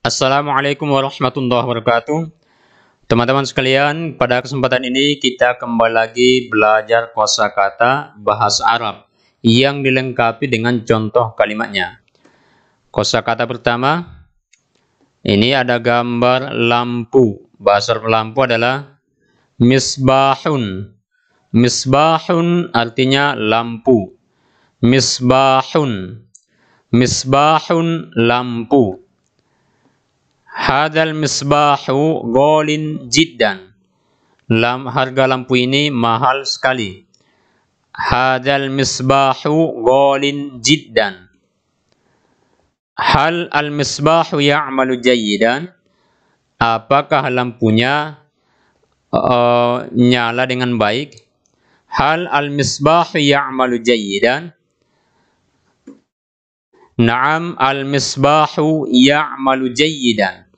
Assalamualaikum warahmatullahi wabarakatuh Teman-teman sekalian, pada kesempatan ini kita kembali lagi belajar kata bahasa Arab yang dilengkapi dengan contoh kalimatnya. kata pertama, ini ada gambar lampu. Bahasa lampu adalah misbahun. Misbahun artinya lampu. Misbahun. Misbahun lampu. Hadal misbahu golin jiddan. Lam, harga lampu ini mahal sekali. Hadal misbahu golin jiddan. Hal al-misbahu ya'malu jayidan. Apakah lampunya uh, nyala dengan baik? Hal al-misbahu ya'malu jayidan. Naam al-misbahu ya'malu jayidan.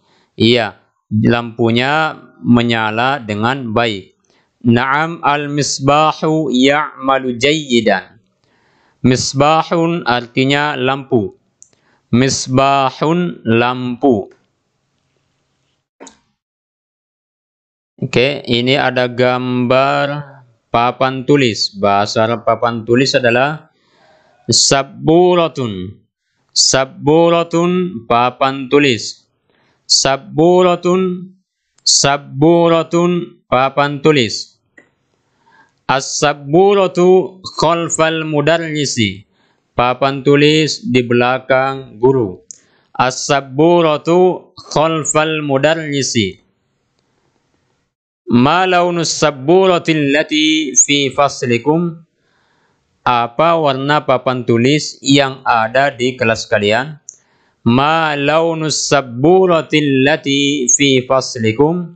Iya, lampunya menyala dengan baik. Naam al-misbahu ya'malu jayyidan. Misbahun artinya lampu. Misbahun lampu. Oke, ini ada gambar papan tulis. Bahasa papan tulis adalah sabburatun. Sabburatun papan tulis. Sabburatun Sabburatun papan tulis As-sabburatu khalfal mudarrisi papan tulis di belakang guru As-sabburatu khalfal mudarrisi Ma launus sabburati allati fi faslikum Apa warna papan tulis yang ada di kelas kalian? Ma launus sabbulatil lati fi faslikum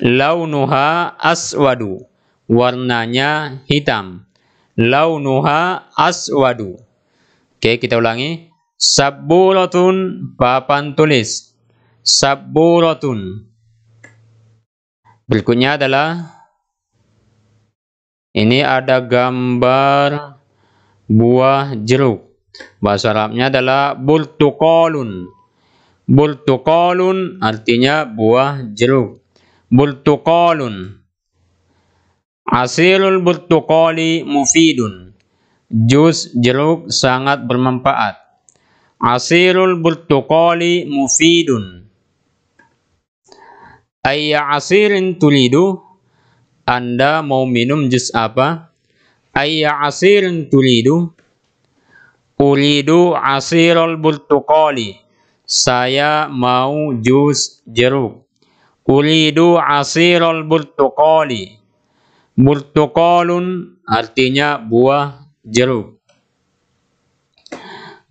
Launuha aswadu Warnanya hitam Launuha aswadu Oke kita ulangi Sabburatun papan tulis Sabburatun Berikutnya adalah Ini ada gambar buah jeruk Bahasa Arabnya adalah bultukolun. Bultukolun artinya buah jeruk. Bultukolun. Asirul bultukoli mufidun. Jus jeruk sangat bermanfaat. Asirul bultukoli mufidun. Ayya asirin tulidu. Anda mau minum jus apa? Ayya asirin tulidu. Uridu asirul burtukali. Saya mau jus jeruk. Uridu asirul burtukali. Burtukalun artinya buah jeruk.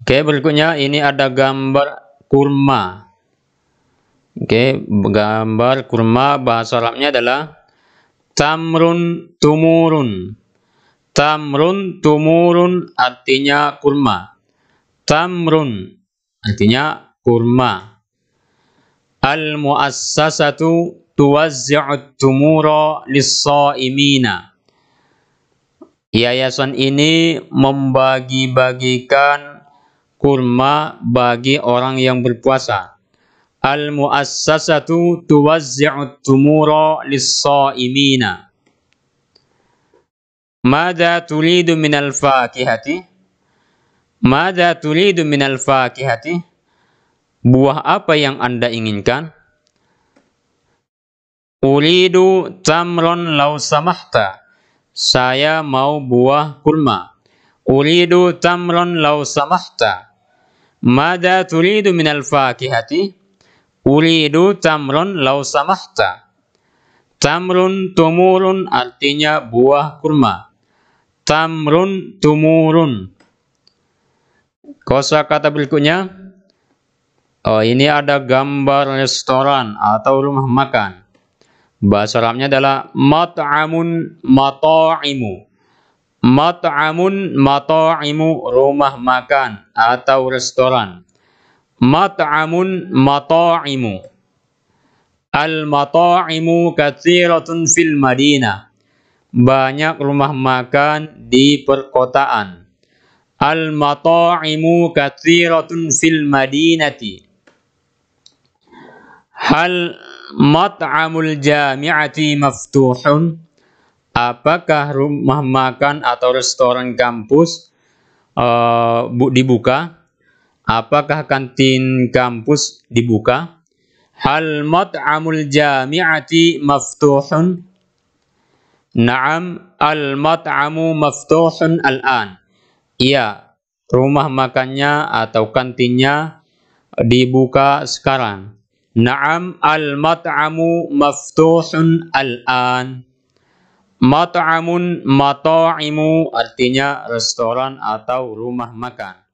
Oke, berikutnya ini ada gambar kurma. Oke, gambar kurma bahasa Arabnya adalah tamrun tumurun. Tamrun tumurun artinya kurma. Tamrun artinya kurma. Al-muassasatu tuwazzi'u tumura lis-sha'imina. Yayasan ini membagi-bagikan kurma bagi orang yang berpuasa. Al-muassasatu tuwazzi'u tumura lis-sha'imina Mada tulidu minal fakihati? Mada tulidu minal fakihati? Buah apa yang Anda inginkan? Ulidu tamron law samahta. Saya mau buah kurma. Ulidu tamron law samahta. Mada tulidu minal fakihati? Ulidu tamron law samahta. Tamrun tumurun artinya buah kurma. Tamrun tumurun. Kosa kata berikutnya. Oh, ini ada gambar restoran atau rumah makan. Bahasa Arabnya adalah mat'amun mata'imu. Mat'amun mata'imu rumah makan atau restoran. Mat'amun mata'imu. Al mata'imu kathiratun fil Madinah banyak rumah makan di perkotaan. Al-mata'imu katsiratun fil madinati. Hal mat'amul jami'ati maftuhun? Apakah rumah makan atau restoran kampus uh, dibuka? Apakah kantin kampus dibuka? Hal mat'amul jami'ati maftuhun? Naam al-mat'amu maftuhun al-an. Iya, rumah makannya atau kantinnya dibuka sekarang. Naam al-mat'amu maftuhun al-an. Mat'amun mata'imu artinya restoran atau rumah makan.